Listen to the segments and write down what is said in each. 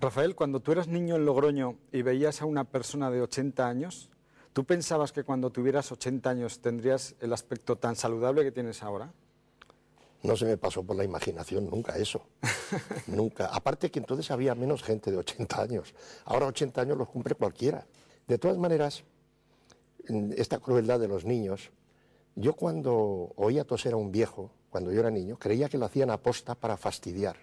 Rafael, cuando tú eras niño en Logroño y veías a una persona de 80 años, ¿tú pensabas que cuando tuvieras 80 años tendrías el aspecto tan saludable que tienes ahora? No se me pasó por la imaginación nunca eso. nunca. Aparte que entonces había menos gente de 80 años. Ahora 80 años los cumple cualquiera. De todas maneras, esta crueldad de los niños, yo cuando oía toser a un viejo, cuando yo era niño, creía que lo hacían aposta para fastidiar.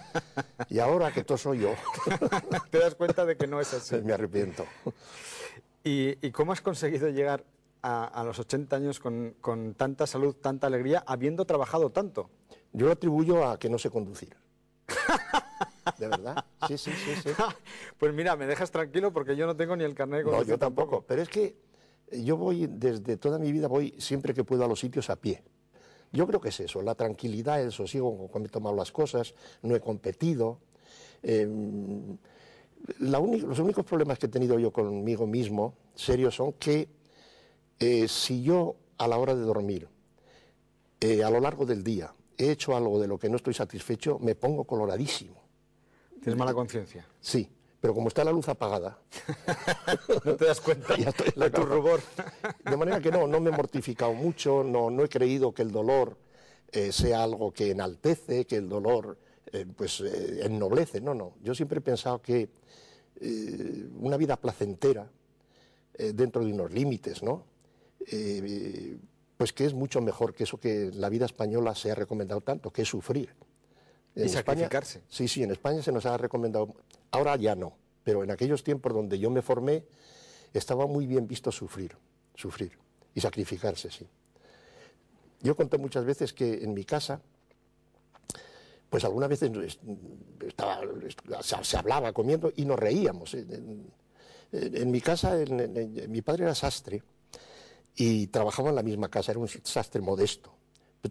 y ahora que todo soy yo. Te das cuenta de que no es así. Me arrepiento. ¿Y, cómo has conseguido llegar a, los 80 años con, tanta salud, tanta alegría, habiendo trabajado tanto? Yo lo atribuyo a que no sé conducir. ¿De verdad? Sí, sí, sí, sí. pues mira, me dejas tranquilo porque yo no tengo ni el carnet de conducir. No, yo tampoco. Pero es que yo voy, desde toda mi vida, voy siempre que puedo a los sitios a pie. Yo creo que es eso, la tranquilidad, el sosiego con que he tomado las cosas, no he competido. Em, los únicos problemas que he tenido yo conmigo mismo, serios, son que eh, si yo a la hora de dormir, eh, a lo largo del día, he hecho algo de lo que no estoy satisfecho, me pongo coloradísimo. ¿Tienes mala conciencia? Sí pero como está la luz apagada. no te das cuenta de tu rubor. De manera que no, no me he mortificado mucho, no, no he creído que el dolor eh, sea algo que enaltece, que el dolor eh, pues eh, ennoblece. No, no. Yo siempre he pensado que una vida placentera, dentro de unos límites, ¿no? pues que es mucho mejor que eso que la vida española se ha recomendado tanto, que es sufrir. En y sacrificarse. sí, sí, en España se nos ha recomendado Ahora ya no, pero en aquellos tiempos donde yo me formé, estaba muy bien visto sufrir, sufrir y sacrificarse, sí. Yo conté muchas veces que en mi casa, pues algunas veces estaba, se hablaba comiendo y nos reíamos. Eh, en, mi casa, mi padre era sastre y trabajaba en la misma casa, era un sastre modesto.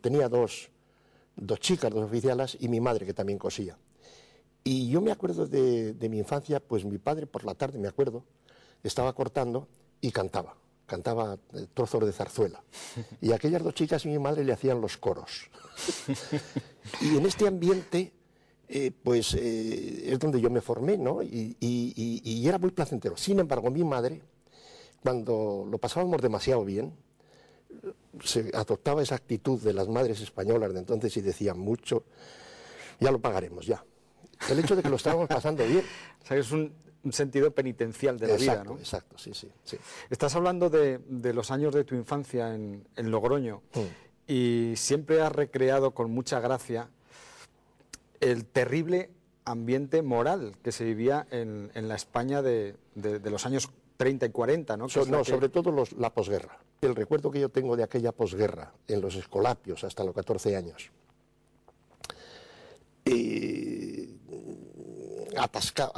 tenía dos, dos chicas, dos oficialas y mi madre que también cosía. Y yo me acuerdo de, mi infancia, pues mi padre por la tarde, me acuerdo, estaba cortando y cantaba cantaba eh, trozos de zarzuela. Y aquellas dos chicas y mi madre le hacían los coros. y en este ambiente, eh, pues eh, es donde yo me formé, ¿no? Y, y, era muy placentero. Sin embargo, mi madre, cuando lo pasábamos demasiado bien, se adoptaba esa actitud de las madres españolas de entonces y decía mucho, ya lo pagaremos, ya el hecho de que lo estábamos pasando bien. es un, sentido penitencial de la vida, ¿no? Exacto, sí, sí. sí. Estás hablando de, los años de tu infancia en, Logroño mm. y siempre has recreado con mucha gracia el terrible ambiente moral que se vivía en, la España de, los años 30 y 40, ¿no? no, sobre todo la posguerra. El recuerdo que yo tengo de aquella posguerra, en los escolapios hasta los 14 años. Y atascado,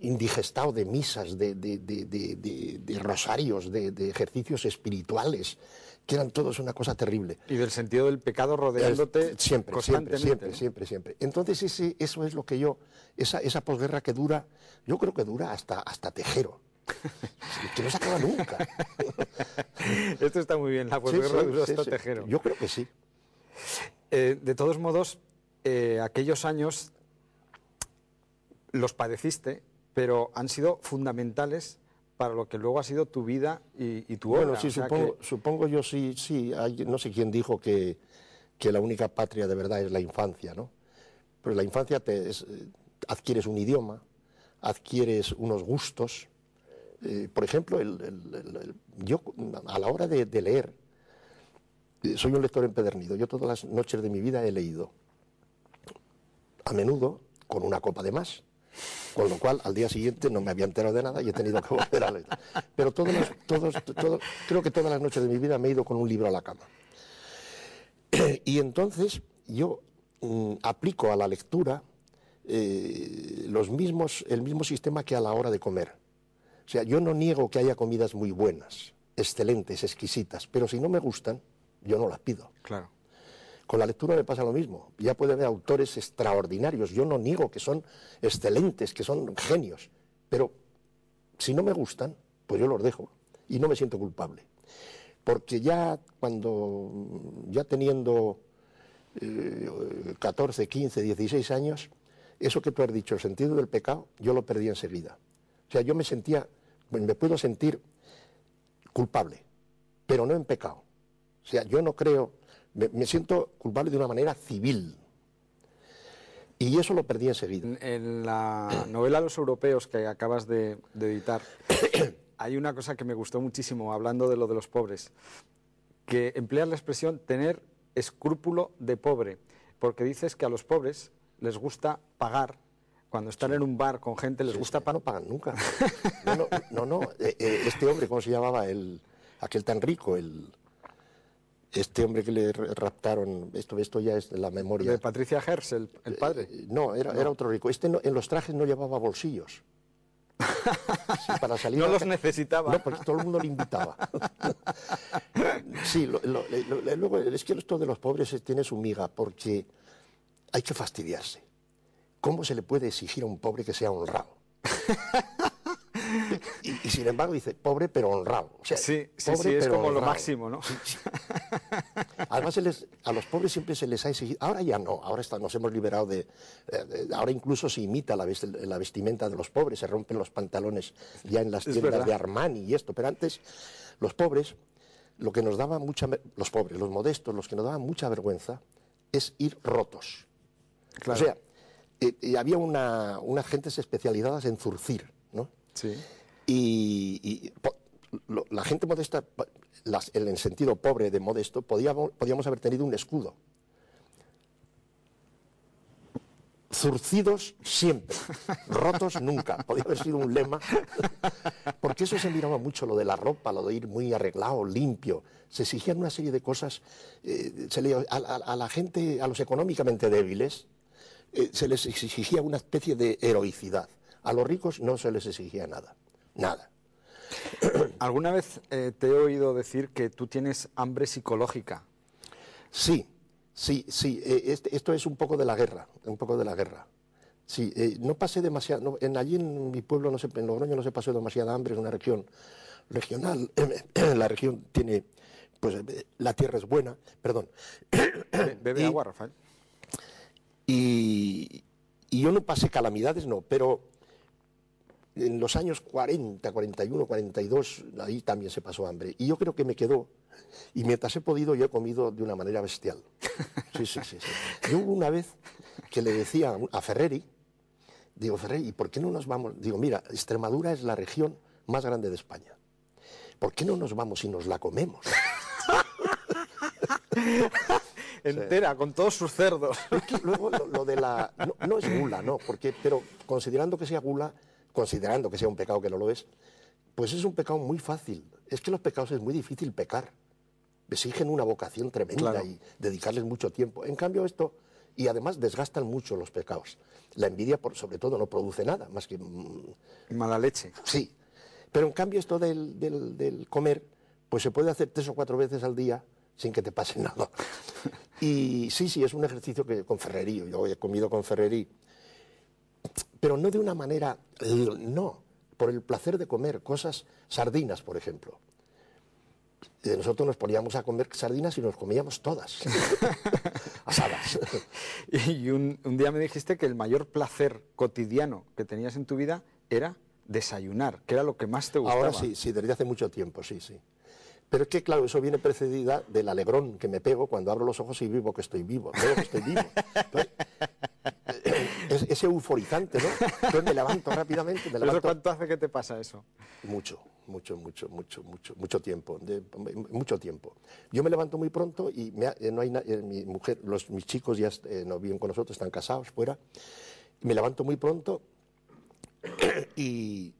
indigestado de misas, de, rosarios, de, ejercicios espirituales, que eran todos una cosa terrible. Y del sentido del pecado rodeándote siempre, siempre, siempre, siempre, siempre. Entonces ese, eso es lo que yo, esa, esa posguerra que dura, yo creo que dura hasta, hasta Tejero. que no se acaba nunca. Esto está muy bien, la posguerra dura hasta Tejero. Yo creo que sí. Eh, de todos modos, eh, aquellos años los padeciste, pero han sido fundamentales para lo que luego ha sido tu vida y, tu obra. Bueno, sí, supongo, yo sí, sí, no sé quién dijo que, la única patria de verdad es la infancia, ¿no? Pero la infancia te eh, adquieres un idioma, adquieres unos gustos. Eh, por ejemplo, yo a la hora de leer, eh, soy un lector empedernido, yo todas las noches de mi vida he leído, a menudo con una copa de más con lo cual, al día siguiente no me había enterado de nada y he tenido que volver a leer. Pero todos, todos, creo que todas las noches de mi vida me he ido con un libro a la cama. Y entonces yo mm, aplico a la lectura eh, los mismos, el mismo sistema que a la hora de comer. O sea, yo no niego que haya comidas muy buenas, excelentes, exquisitas, pero si no me gustan, yo no las pido. Claro. Con la lectura me pasa lo mismo. Ya puede haber autores extraordinarios. Yo no niego que son excelentes, que son genios. Pero si no me gustan, pues yo los dejo. Y no me siento culpable. Porque ya cuando, ya teniendo 14, 15, 16 años, eso que tú has dicho, el sentido del pecado, yo lo perdí enseguida. O sea, yo me sentía, pues, me puedo sentir culpable, pero no en pecado. O sea, yo no creo me, siento culpable de una manera civil. Y eso lo perdí enseguida. En la novela Los Europeos que acabas de, editar, hay una cosa que me gustó muchísimo hablando de lo de los pobres, que empleas la expresión tener escrúpulo de pobre, porque dices que a los pobres les gusta pagar. Cuando están en un bar con gente les gusta pagar. No pagan nunca. No, no, eh, eh, este hombre, ¿cómo se llamaba? El, aquel tan rico, el este hombre que le raptaron, esto, esto ya es la memoria. ¿De Patricia Hers, el, padre? Eh, no, era, era otro rico. Este en los trajes no llevaba bolsillos. para salir no los necesitaba. No, porque todo el mundo le invitaba. sí, luego es que esto de los pobres tiene su miga, porque hay que fastidiarse. ¿Cómo se le puede exigir a un pobre que sea honrado? sin embargo dice, pobre pero honrado. sí, sí, es como lo máximo, ¿no? Además, a los pobres siempre se les ha exigido, ahora ya no, ahora nos hemos liberado eh, de, ahora incluso se imita la, vestimenta de los pobres, se rompen los pantalones ya en las tiendas de Armani y esto, pero antes los pobres, lo que nos daba mucha, los pobres, los modestos, los que nos daban mucha vergüenza es ir rotos. Claro. O sea, eh, eh, había una, unas gentes especializadas en zurcir, ¿no? Sí y, la gente modesta, en sentido pobre de modesto, podíamos, haber tenido un escudo. Zurcidos siempre, rotos nunca. Podía haber sido un lema, porque eso se miraba mucho, lo de la ropa, lo de ir muy arreglado, limpio. Se exigían una serie de cosas. Eh, a, la gente, a los económicamente débiles, eh, se les exigía una especie de heroicidad. A los ricos no se les exigía nada nada. ¿Alguna vez eh, te he oído decir que tú tienes hambre psicológica? Sí, sí, sí. Eh, este, esto es un poco de la guerra, un poco de la guerra. Sí, eh, no pasé demasiado. en, allí en mi pueblo, no en Logroño, no se pasó demasiada hambre, es una región regional. la región tiene. Pues la tierra es buena, perdón. Bebe agua, Rafael. y yo no pasé calamidades, no, pero en los años 40, 41, 42, ahí también se pasó hambre. Y yo creo que me quedó. Y mientras he podido, yo he comido de una manera bestial. Sí, sí, sí. Yo hubo una vez que le decía a Ferreri, digo, Ferreri, ¿y por qué no nos vamos? Digo, mira, Extremadura es la región más grande de España. ¿Por qué no nos vamos y nos la comemos? entera, con todos sus cerdos. luego lo, de la... No, es gula, no, porque, pero considerando que sea gula, considerando que sea un pecado que no lo es, pues es un pecado muy fácil. Es que los pecados es muy difícil pecar. Exigen una vocación tremenda y dedicarles mucho tiempo. En cambio, esto, y además desgastan mucho los pecados. La envidia, sobre todo, no produce nada, más que... Mm, Mala leche. Sí. Pero en cambio, esto del, del comer, pues se puede hacer tres o cuatro veces al día sin que te pase nada. Y sí, sí, es un ejercicio que con Ferrerí, yo he comido con Ferrerí pero no de una manera, no, por el placer de comer cosas, sardinas, por ejemplo. Nosotros nos poníamos a comer sardinas y nos comíamos todas, asadas. Y un, día me dijiste que el mayor placer cotidiano que tenías en tu vida era desayunar, que era lo que más te gustaba. Ahora sí, sí, desde hace mucho tiempo, sí, sí. Pero es que, claro, eso viene precedida del alegrón que me pego cuando abro los ojos y vivo que estoy vivo, veo que estoy vivo. ese euforizante, ¿no? Entonces me levanto rápidamente. Me cuánto hace que te pasa eso? Mucho, mucho, mucho, mucho, mucho, mucho tiempo, mucho tiempo. Yo me levanto muy pronto y eh, no hay eh, mi mujer, los, mis chicos ya eh, no viven con nosotros, están casados fuera. Me levanto muy pronto y,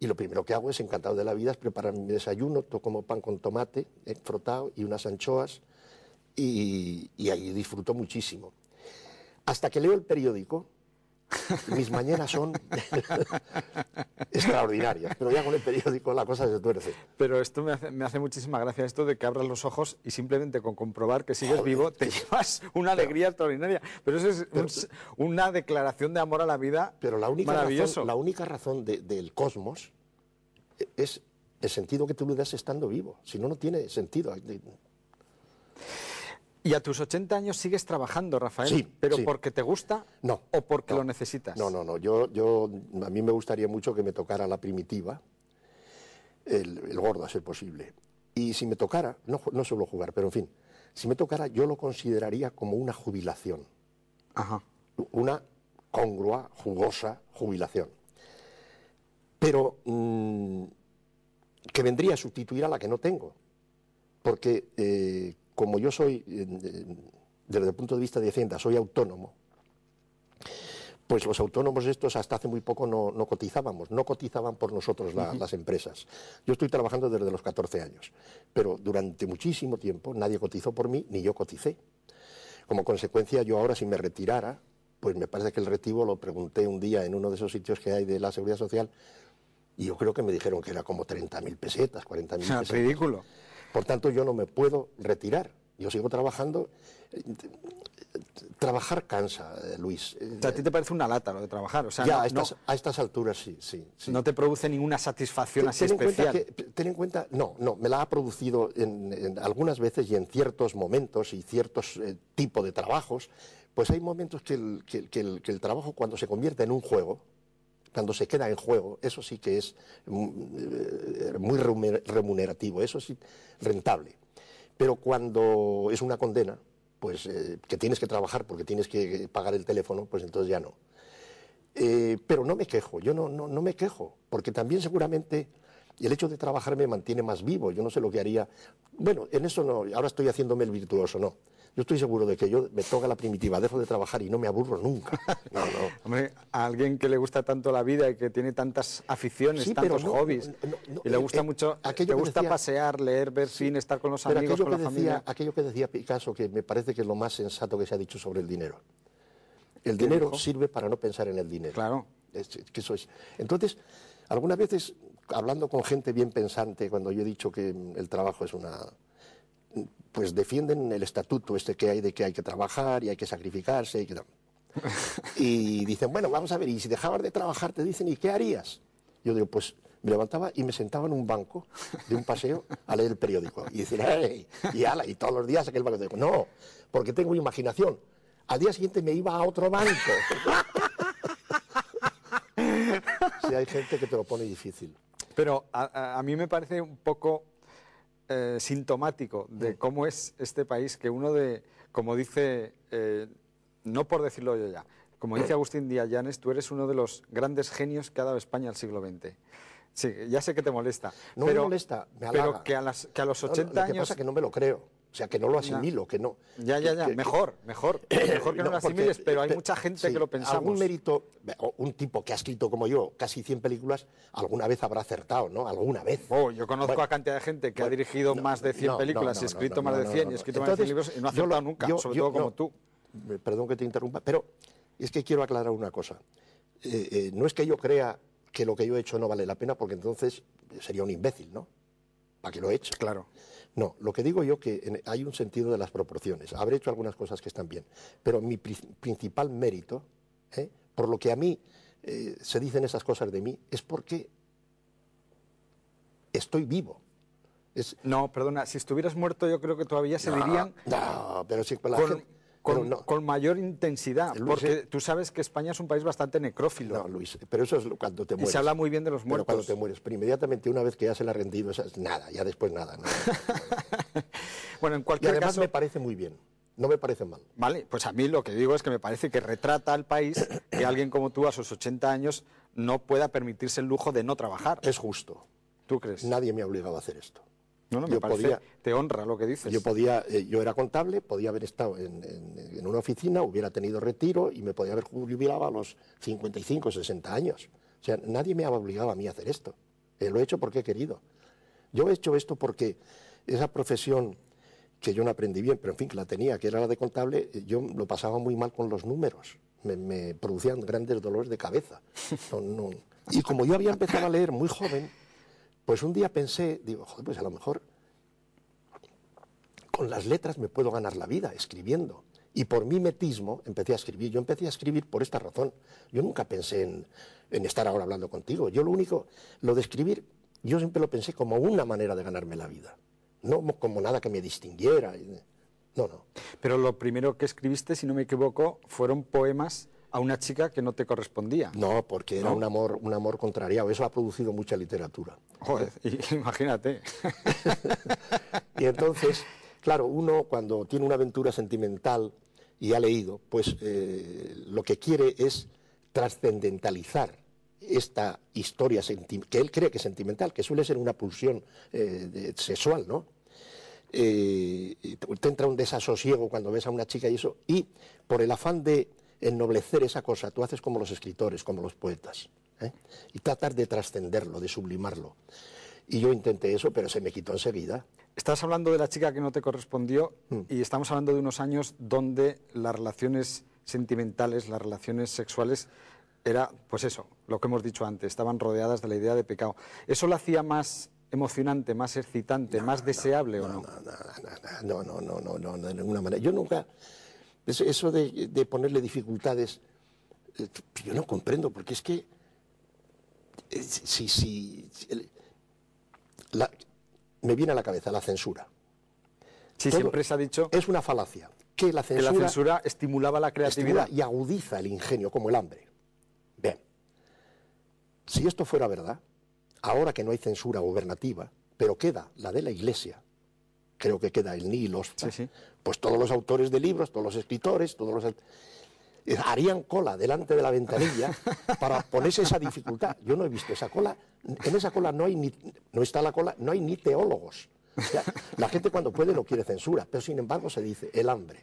lo primero que hago es, encantado de la vida, es preparar mi desayuno, como pan con tomate frotado y unas anchoas y, y ahí disfruto muchísimo. Hasta que leo el periódico, mis mañanas son extraordinarias, pero ya con el periódico la cosa se tuerce. Pero esto me hace, muchísima gracia, esto de que abras los ojos y simplemente con comprobar que sigues vivo te llevas una alegría extraordinaria. Pero eso es una declaración de amor a la vida pero la única Razón, la única razón del cosmos e, es el sentido que tú le das estando vivo, si no, no tiene sentido. Y a tus 80 años sigues trabajando, Rafael. Sí, pero porque te gusta no, o porque lo necesitas. No, no, no. Yo, yo, a mí me gustaría mucho que me tocara la primitiva, el, gordo a ser posible. Y si me tocara, no, no suelo jugar, pero en fin, si me tocara, yo lo consideraría como una jubilación. Ajá. Una congrua, jugosa jubilación. Pero mm, que vendría a sustituir a la que no tengo. Porque eh, como yo soy, desde el punto de vista de Hacienda, soy autónomo, pues los autónomos estos hasta hace muy poco no, cotizábamos, no cotizaban por nosotros las empresas. Yo estoy trabajando desde los 14 años, pero durante muchísimo tiempo nadie cotizó por mí, ni yo coticé. Como consecuencia, yo ahora si me retirara, pues me parece que el retiro lo pregunté un día en uno de esos sitios que hay de la Seguridad Social, y yo creo que me dijeron que era como 30.000 pesetas, 40.000 pesetas. ridículo. Por tanto, yo no me puedo retirar. Yo sigo trabajando. Trabajar cansa, eh, Luis. a ti te parece una lata lo de trabajar. a, estas, alturas sí, sí, sí, No te produce ninguna satisfacción ten, así especial. En ten en cuenta, no, no, me la ha producido en, algunas veces y en ciertos momentos y ciertos eh, tipos de trabajos. Pues hay momentos que el trabajo, cuando se convierte en un juego, cuando se queda en juego, eso sí que es mm, eh, muy remunerativo, eso sí, rentable. Pero cuando es una condena, pues eh, que tienes que trabajar porque tienes que eh, pagar el teléfono, pues entonces ya no. pero no me quejo, yo no, no, no me quejo, porque también seguramente el hecho de trabajar me mantiene más vivo, yo no sé lo que haría. Bueno, en eso no, ahora estoy haciéndome el virtuoso, no. Yo estoy seguro de que yo me toca la primitiva, dejo de trabajar y no me aburro nunca. No, no. Hombre, a alguien que le gusta tanto la vida y que tiene tantas aficiones, tantos hobbies, y le eh, gusta eh, mucho, le gusta pasear, leer, ver cine, estar con los amigos, con la familia. Aquello que decía Picasso, que me parece que es lo más sensato que se ha dicho sobre el dinero. El dinero sirve para no pensar en el dinero. Claro. Entonces, algunas veces, hablando con gente bien pensante, cuando yo he dicho que el trabajo es una pues defienden el estatuto este que hay de que hay que trabajar y hay que sacrificarse y y dicen, bueno, vamos a ver, y si dejabas de trabajar, te dicen, ¿y qué harías? Yo digo, pues me levantaba y me sentaba en un banco de un paseo a leer el periódico. Y decir, ay Y y todos los días aquel banco. Digo, no, porque tengo imaginación. Al día siguiente me iba a otro banco. si hay gente que te lo pone difícil. Pero a mí me parece un poco eh, sintomático de cómo es este país que uno de, como dice, eh, no por decirlo yo ya, como dice Agustín Díaz Llanes, tú eres uno de los grandes genios que ha dado España al siglo XX. Sí, ya sé que te molesta. No me molesta, me halaga. Pero que a, que a los 80 años... que no me lo creo. O sea, que no lo asimilo, que no. Ya, ya, ya, mejor, mejor. Mejor que no, lo asimiles, pero hay este, mucha gente que lo pensamos. Algún mérito, un tipo que ha escrito como yo casi 100 películas, alguna vez habrá acertado, ¿no? Alguna vez. Oh, yo conozco a cantidad de gente que ha dirigido más de 100 películas, y escrito más de 100 y escrito más de libros y no ha acertado nunca, sobre todo como tú. Perdón que te interrumpa, pero es que quiero aclarar una cosa. Eh, eh, no es que yo crea que lo que yo he hecho no vale la pena, porque entonces sería un imbécil, ¿no? ¿Para que lo he hecho? Claro. No, lo que digo yo que hay un sentido de las proporciones. Habré hecho algunas cosas que están bien, pero mi principal mérito, ¿eh? por lo que a mí eh, se dicen esas cosas de mí, es porque estoy vivo. No, perdona, si estuvieras muerto yo creo que todavía se dirían... No, pero si la gente con, mayor intensidad, porque eh, tú sabes que España es un país bastante necrófilo. No, Luis, pero eso es cuando te mueres. Y se habla muy bien de los muertos. Pero cuando te mueres, pero inmediatamente una vez que ya se la ha rendido, nada, ya después nada. bueno, en cualquier además me parece muy bien. No me parece mal. Vale, pues a mí lo que digo es que me parece que retrata al país que alguien como tú a sus 80 años no pueda permitirse el lujo de no trabajar. Es justo. ¿Tú crees? Nadie me ha obligado a hacer esto. No, no, yo podía, te honra lo que dices. Yo podía, eh, yo era contable, podía haber estado en, una oficina, hubiera tenido retiro y me podía haber jubilado a los 55, 60 años. O sea, nadie me había obligado a mí a hacer esto. Eh, lo he hecho porque he querido. Yo he hecho esto porque esa profesión que yo no aprendí bien, pero en fin, que la tenía, que era la de contable, eh, yo lo pasaba muy mal con los números. Me, producían grandes dolores de cabeza. Y como yo había empezado a leer muy joven, pues un día pensé, digo, joder, pues a lo mejor con las letras me puedo ganar la vida escribiendo. Y por mimetismo empecé a escribir. Yo empecé a escribir por esta razón. Yo nunca pensé en, estar ahora hablando contigo. Yo lo único, lo de escribir, yo siempre lo pensé como una manera de ganarme la vida. No como nada que me distinguiera. No, no. Pero lo primero que escribiste, si no me equivoco, fueron poemas a una chica que no te correspondía. No, porque era un amor, un amor contrariado. Eso ha producido mucha literatura. imagínate. y entonces, claro, uno cuando tiene una aventura sentimental y ha leído, pues eh, lo que quiere es trascendentalizar esta historia que él cree que es sentimental, que suele ser una pulsión eh, sexual, ¿no? Eh, te entra un desasosiego cuando ves a una chica y eso, y por el afán de ennoblecer esa cosa. Tú haces como los escritores, como los poetas, ¿eh? y tratar de trascenderlo, de sublimarlo. Y yo intenté eso, pero se me quitó enseguida. Estás hablando de la chica que no te correspondió mm. y estamos hablando de unos años donde las relaciones sentimentales, las relaciones sexuales, era, pues eso, lo que hemos dicho antes, estaban rodeadas de la idea de pecado. ¿Eso lo hacía más emocionante, más excitante, más deseable no, o no? No, no, no, no, no, no, de ninguna manera. Yo nunca, eso de, ponerle dificultades, eh, pues yo no comprendo, porque es que eh, si, si me viene a la cabeza la censura. Sí, siempre se ha dicho. Es una falacia. Que la censura, estimulaba la creatividad. y agudiza el ingenio, como el hambre. Bien. Si esto fuera verdad, ahora que no hay censura gubernativa, pero queda la de la Iglesia, creo que queda el Nilo, pues todos los autores de libros, todos los escritores, todos los eh, harían cola delante de la ventanilla para ponerse esa dificultad. Yo no he visto esa cola, en esa cola no hay ni, no está la cola, no hay ni teólogos. la gente cuando puede no quiere censura, pero sin embargo se dice el hambre.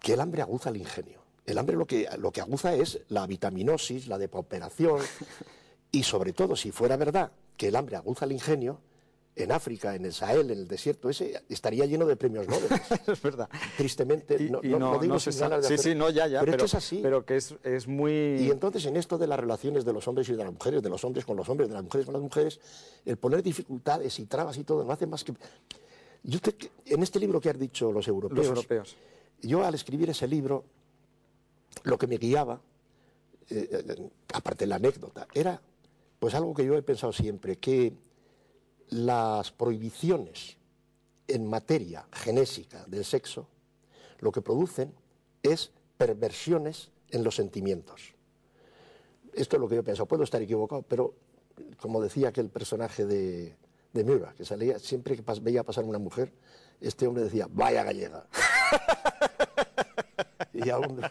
Que el hambre aguza el ingenio. El hambre lo que, lo que aguza es la vitaminosis, la depoperación, y sobre todo si fuera verdad que el hambre aguza el ingenio, en África, en el Sahel, en el desierto ese, estaría lleno de premios Nobel. es verdad. Tristemente, no, digo de Sí, sí, no, ya, ya. Pero, es que es así. Pero que es, muy... Y entonces en esto de las relaciones de los hombres y de las mujeres, de los hombres con los hombres, de las mujeres con las mujeres, el poner dificultades y trabas y todo, no hace más que... Yo en este libro que has dicho, los europeos... europeos. Yo al escribir ese libro, lo que me guiaba, eh, eh, aparte de la anécdota, era pues algo que yo he pensado siempre, que las prohibiciones en materia genésica del sexo lo que producen es perversiones en los sentimientos. Esto es lo que yo pienso. Puedo estar equivocado, pero como decía aquel personaje de, de que salía, siempre que veía pasar una mujer, este hombre decía, vaya gallega. y a uno,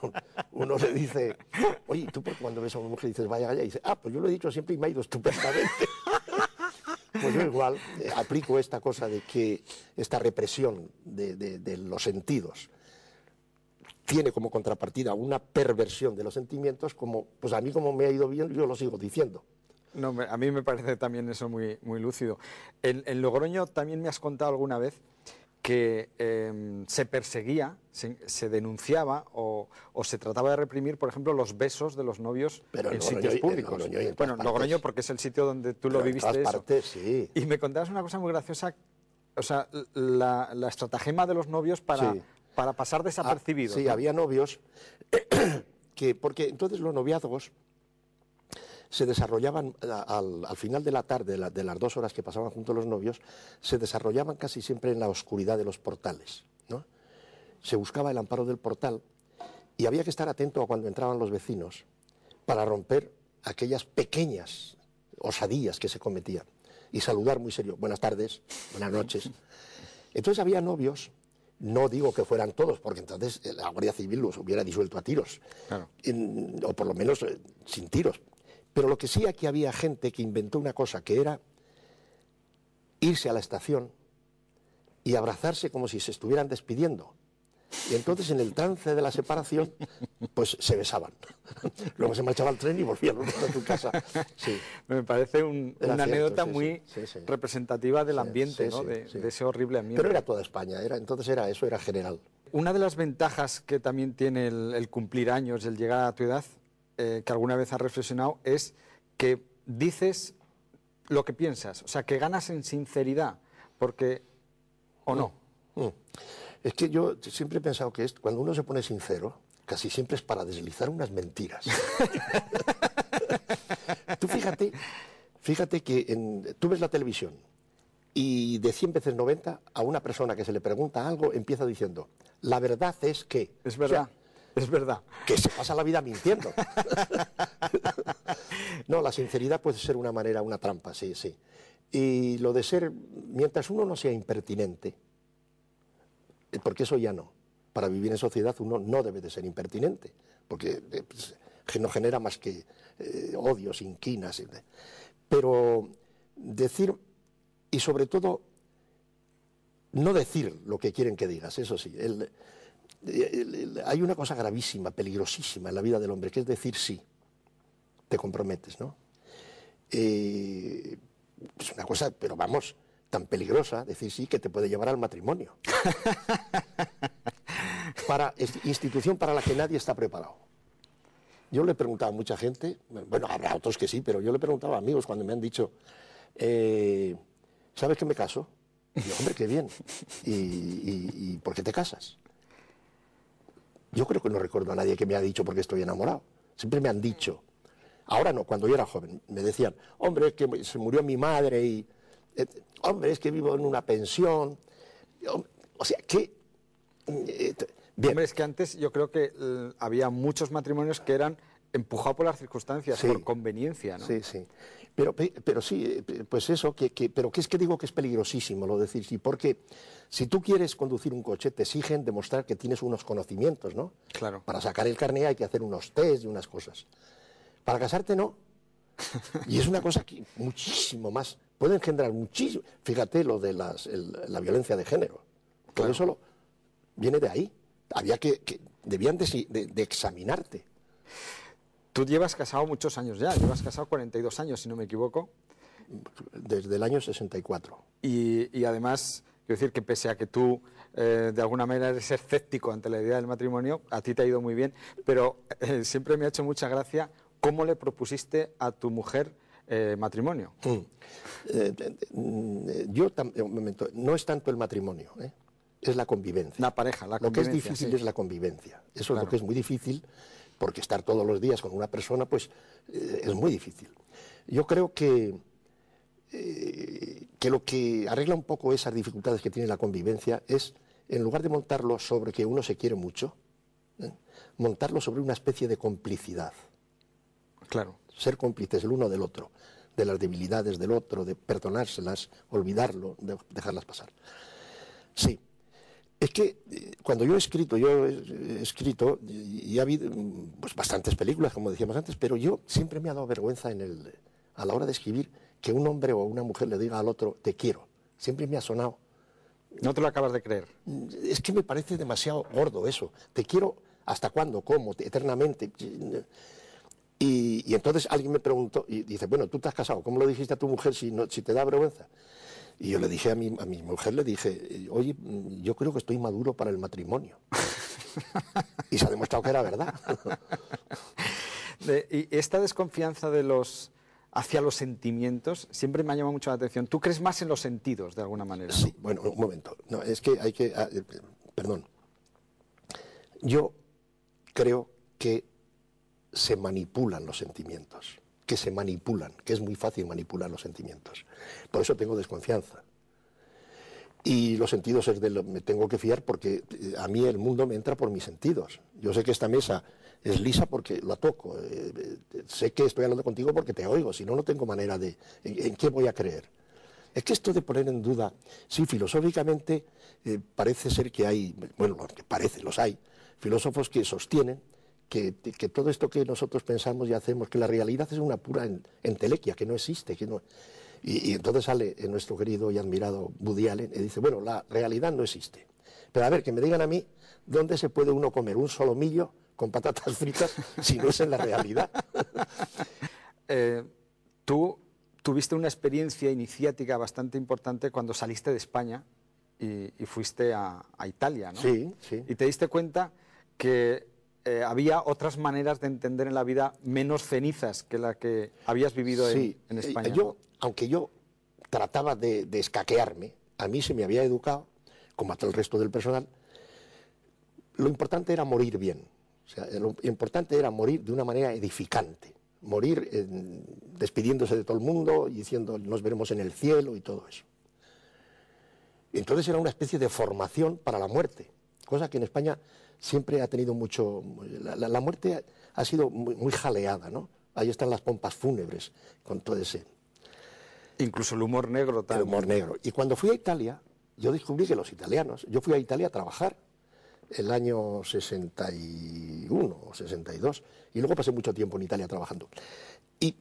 uno, le dice, oye, tú cuando ves a una mujer dices, vaya gallega, y dice, ah, pues yo lo he dicho siempre y me ha ido estupendamente. Pues yo igual eh, aplico esta cosa de que esta represión de, los sentidos tiene como contrapartida una perversión de los sentimientos, como pues a mí como me ha ido bien, yo lo sigo diciendo. No, a mí me parece también eso muy, muy lúcido. El en Logroño también me has contado alguna vez que em, se perseguía, se, denunciaba o, se trataba de reprimir, por ejemplo, los besos de los novios en, sitios públicos. en bueno, Logroño porque es el sitio donde tú lo viviste. Y me contabas una cosa muy graciosa, o sea, la, estratagema de los novios para, para pasar ah, desapercibido. sí, había novios que, porque entonces los noviazgos se desarrollaban eh, al, final de la tarde, de, las dos horas que pasaban junto a los novios, se desarrollaban casi siempre en la oscuridad de los portales. Se buscaba el amparo del portal y había que estar atento a cuando entraban los vecinos para romper aquellas pequeñas osadías que se cometían y saludar muy serio, buenas tardes, buenas noches. Entonces había novios no digo que fueran todos, porque entonces eh, la Guardia Civil los hubiera disuelto a tiros, o por lo menos eh, sin tiros, pero lo que sí aquí había gente que inventó una cosa que era irse a la estación y abrazarse como si se estuvieran despidiendo. Y entonces en el trance de la separación, pues se besaban. Luego se marchaba el tren y volvían a tu casa. Me parece una anécdota muy representativa del ambiente, de, ese horrible ambiente. Pero era toda España, entonces era eso, era general. Una de las ventajas que también tiene el, el cumplir años, el llegar a tu edad, eh, que alguna vez has reflexionado es que dices lo que piensas, o sea, que ganas en sinceridad, porque o no. Mm, mm. Es que yo siempre he pensado que es, cuando uno se pone sincero, casi siempre es para deslizar unas mentiras. tú fíjate, fíjate que tú ves la televisión y de 100 veces 90 a una persona que se le pregunta algo empieza diciendo, la verdad es que... Es verdad. Es verdad. Que se pasa la vida mintiendo. no, la sinceridad puede ser una manera, una trampa, sí, sí. Y lo de ser, mientras uno no sea impertinente, eh, porque eso ya no. Para vivir en sociedad uno no debe de ser impertinente, porque eh, pues, no genera más que eh, odios, inquinas. Pero decir, y sobre todo, no decir lo que quieren que digas, eso sí. El, hay una cosa gravísima, peligrosísima en la vida del hombre, que es decir sí. Te comprometes, ¿no? Eh, es una cosa, pero vamos, tan peligrosa, decir sí, que te puede llevar al matrimonio. para institución para la que nadie está preparado. Yo le he preguntado a mucha gente, bueno, habrá otros que sí, pero yo le he preguntado a amigos cuando me han dicho, eh, ¿sabes que me caso? Y yo, hombre, qué bien. y por qué te casas? Yo creo que no recuerdo a nadie que me haya dicho porque estoy enamorado. Siempre me han dicho. Ahora no, cuando yo era joven, me decían, hombre, es que se murió mi madre y, eh, hombre, es que vivo en una pensión. O sea, que... Eh, bien. Hombre, es que antes yo creo que eh, había muchos matrimonios que eran empujados por las circunstancias, por conveniencia, ¿no? Sí, sí. Pero, sí, eh, pues eso, que, pero que es que digo que es peligrosísimo lo decir sí, porque si tú quieres conducir un coche, te exigen demostrar que tienes unos conocimientos, ¿no? Claro. Para sacar el carnet hay que hacer unos test y unas cosas. Para casarte no. Y es una cosa que muchísimo más, puede engendrar muchísimo. Fíjate lo de la violencia de género. Todo eso viene de ahí. Había que, debían de examinarte. Tú llevas casado muchos años ya, llevas casado 42 años, si no me equivoco. Desde el año 64. Y, además, quiero decir que pese a que tú eh, de alguna manera eres escéptico ante la idea del matrimonio, a ti te ha ido muy bien, pero eh, siempre me ha hecho mucha gracia cómo le propusiste a tu mujer eh, matrimonio. Mm. Eh, mm, un yo no es tanto el matrimonio, es la convivencia. La pareja, la convivencia. Lo que es difícil es la convivencia. Eso es lo que es muy difícil porque estar todos los días con una persona pues eh, es muy difícil. Yo creo que, eh, que lo que arregla un poco esas dificultades que tiene la convivencia es, en lugar de montarlo sobre que uno se quiere mucho, ¿eh? montarlo sobre una especie de complicidad. Claro. Ser cómplices el uno del otro, de las debilidades del otro, de perdonárselas, olvidarlo, de dejarlas pasar. Sí, es que eh, cuando yo he escrito, yo he escrito y ha habido mm, pues, bastantes películas, como decíamos antes, pero yo siempre me ha dado vergüenza en el, a la hora de escribir que un hombre o una mujer le diga al otro, te quiero. Siempre me ha sonado. No te lo acabas de creer. Mm, es que me parece demasiado gordo eso. Te quiero hasta cuándo, cómo, eternamente. Y, entonces alguien me preguntó y dice, bueno, tú te has casado, ¿cómo lo dijiste a tu mujer si, si te da vergüenza? Y yo le dije a mi, a mi mujer, le dije, oye, yo creo que estoy maduro para el matrimonio. y se ha demostrado que era verdad. y esta desconfianza de los hacia los sentimientos siempre me ha llamado mucho la atención. Tú crees más en los sentidos, de alguna manera. Sí, bueno, un momento. No, es que hay que... Ah, eh, perdón. Yo creo que se manipulan los sentimientos que se manipulan, que es muy fácil manipular los sentimientos. Por eso tengo desconfianza. Y los sentidos es de me tengo que fiar porque eh, a mí el mundo me entra por mis sentidos. Yo sé que esta mesa es lisa porque la toco. Eh, eh, sé que estoy hablando contigo porque te oigo, si no, no tengo manera de... ¿En, qué voy a creer? Es que esto de poner en duda, sí, filosóficamente parece ser que hay, bueno, parece, los hay, filósofos que sostienen que, todo esto que nosotros pensamos y hacemos, que la realidad es una pura entelequia, que no existe. Que no... Y, entonces sale eh, nuestro querido y admirado Woody y dice, bueno, la realidad no existe. Pero a ver, que me digan a mí, ¿dónde se puede uno comer un solomillo con patatas fritas si no es en la realidad? Eh, tú tuviste una experiencia iniciática bastante importante cuando saliste de España y, fuiste a, a Italia, ¿no? Sí, sí. Y te diste cuenta que eh, había otras maneras de entender en la vida menos cenizas que la que habías vivido en, eh, España. Yo, aunque yo trataba de, escaquearme, a mí se me había educado, como a todo el resto del personal, lo importante era morir bien. lo importante era morir de una manera edificante, morir eh, despidiéndose de todo el mundo y diciendo nos veremos en el cielo y todo eso. Entonces era una especie de formación para la muerte cosa que en España siempre ha tenido mucho... La, muerte ha sido muy, muy, jaleada, ¿no? Ahí están las pompas fúnebres con todo ese... Incluso el humor negro también. El humor negro. Y cuando fui a Italia, yo descubrí que los italianos... Yo fui a Italia a trabajar el año 61 o 62, y luego pasé mucho tiempo en Italia trabajando. Y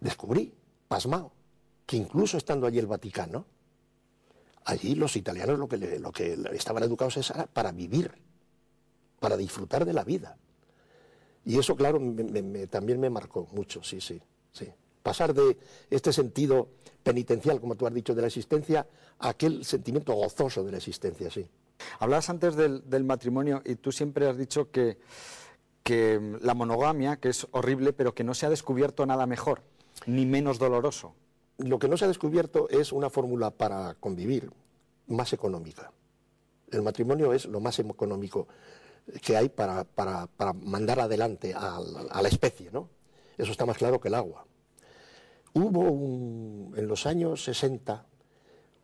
descubrí, pasmado, que incluso estando allí el Vaticano, Allí los italianos lo que, estaban educados es para vivir, para disfrutar de la vida. Y eso, claro, también me marcó mucho, sí, sí, sí. Pasar de este sentido penitencial, como tú has dicho, de la existencia, a aquel sentimiento gozoso de la existencia, sí. Hablabas antes del, matrimonio y tú siempre has dicho que mm, la monogamia, que es horrible, pero que no se ha descubierto nada mejor, ni menos doloroso lo que no se ha descubierto es una fórmula para convivir más económica. El matrimonio es lo más económico que hay para, mandar adelante a, la especie, ¿no? Eso está más claro que el agua. Hubo un, en los años 60,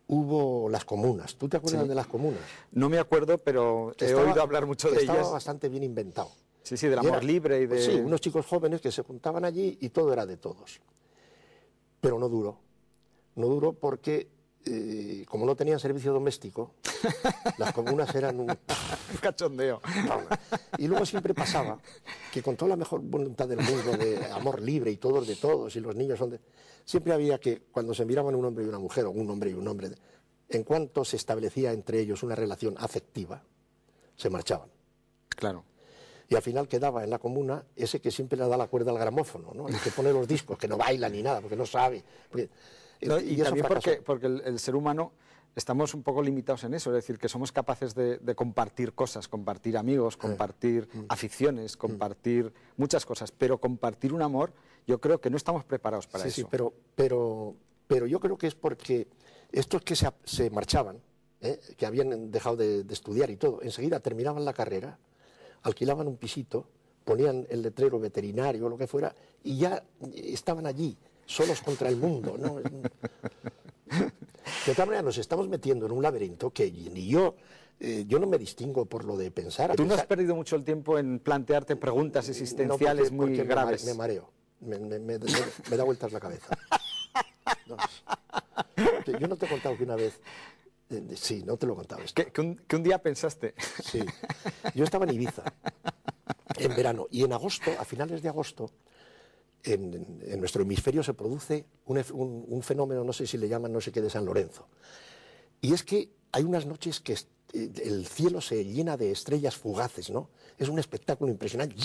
hubo las comunas. ¿Tú te acuerdas de las comunas? No me acuerdo, pero he oído hablar mucho de ellas. Estaba bastante bien inventado. Sí, sí, del amor libre y pues de... sí, unos chicos jóvenes que se juntaban allí y todo era de todos. Pero no duró. No duró porque, eh, como no tenían servicio doméstico, las comunas eran un cachondeo. Y luego siempre pasaba que con toda la mejor voluntad del mundo, de amor libre y todos de todos, y los niños son de... Siempre había que, cuando se miraban un hombre y una mujer, o un hombre y un hombre, en cuanto se establecía entre ellos una relación afectiva, se marchaban. Claro. Y al final quedaba en la comuna ese que siempre le da la cuerda al gramófono, ¿no? El que pone los discos, que no baila ni nada, porque no sabe y, también porque, el, ser humano estamos un poco limitados en eso, es decir, que somos capaces de, compartir cosas, compartir amigos, compartir mm. aficiones, mm. compartir muchas cosas, pero compartir un amor, yo creo que no estamos preparados para eso. Sí, pero, pero, pero yo creo que es porque estos que se, marchaban, ¿eh? que habían dejado de, de estudiar y todo, enseguida terminaban la carrera, alquilaban un pisito, ponían el letrero veterinario o lo que fuera, y ya estaban allí solos contra el mundo. ¿no? De otra manera, nos estamos metiendo en un laberinto que ni yo, eh, yo no me distingo por lo de pensar. Tú no has perdido mucho el tiempo en plantearte preguntas existenciales muy graves. Me, mareo, me, da vueltas la cabeza. Yo no te he contado que una vez... Eh, sí, no te lo he contado. que un día pensaste. Sí, yo estaba en Ibiza en verano y en agosto, a finales de agosto, en, nuestro hemisferio se produce un, fenómeno, no sé si le llaman, no sé qué, de San Lorenzo. Y es que hay unas noches que eh, el cielo se llena de estrellas fugaces, ¿no? Es un espectáculo impresionante.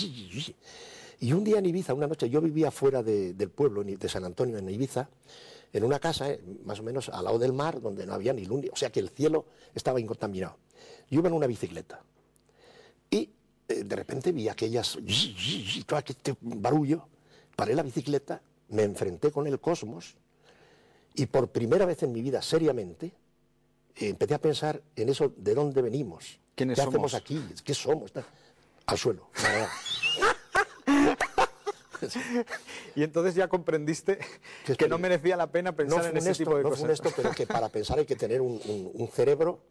Y un día en Ibiza, una noche, yo vivía fuera del pueblo, de San Antonio, en Ibiza, en una casa, eh, más o menos al lado del mar, donde no había ni luna, o sea que el cielo estaba incontaminado. Yo iba en una bicicleta y eh, de repente vi aquellas, todo este barullo, paré la bicicleta, me enfrenté con el cosmos y por primera vez en mi vida, seriamente, empecé a pensar en eso de dónde venimos, ¿Quiénes qué somos? hacemos aquí, qué somos, al suelo. y entonces ya comprendiste que, no merecía la pena pensar en ese tipo de no cosas. Esto, pero que para pensar hay que tener un cerebro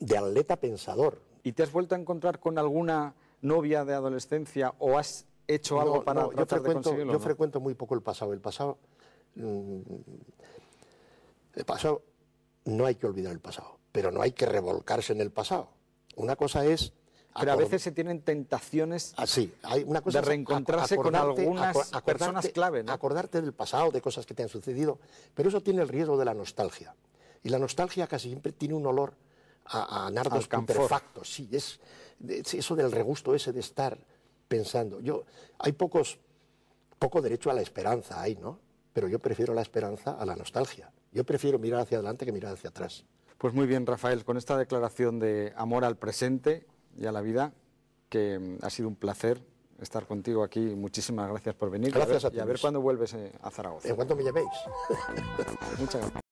de atleta pensador. ¿Y te has vuelto a encontrar con alguna novia de adolescencia o has hecho algo para yo frecuento, Yo frecuento muy poco el pasado. El pasado. Mm, el pasado. No hay que olvidar el pasado, pero no hay que revolcarse en el pasado. Una cosa es pero a veces se tienen tentaciones Así, ah, hay una cosa de reencontrarse con algunas personas clave. Acordarte del pasado, de cosas que te han sucedido, pero eso tiene el riesgo de la nostalgia. Y la nostalgia casi siempre tiene un olor a, a nardos imperfectos... Sí, es, es, eso del regusto ese de estar pensando. Yo, hay pocos, poco derecho a la esperanza, hay, ¿no? Pero yo prefiero la esperanza a la nostalgia. Yo prefiero mirar hacia adelante que mirar hacia atrás. Pues muy bien, Rafael, con esta declaración de amor al presente y a la vida, que mm, ha sido un placer estar contigo aquí. Muchísimas gracias por venir. Gracias a, ver, ti. Y a ver cuándo vuelves eh, a Zaragoza. En cuanto me llaméis. Muchas gracias.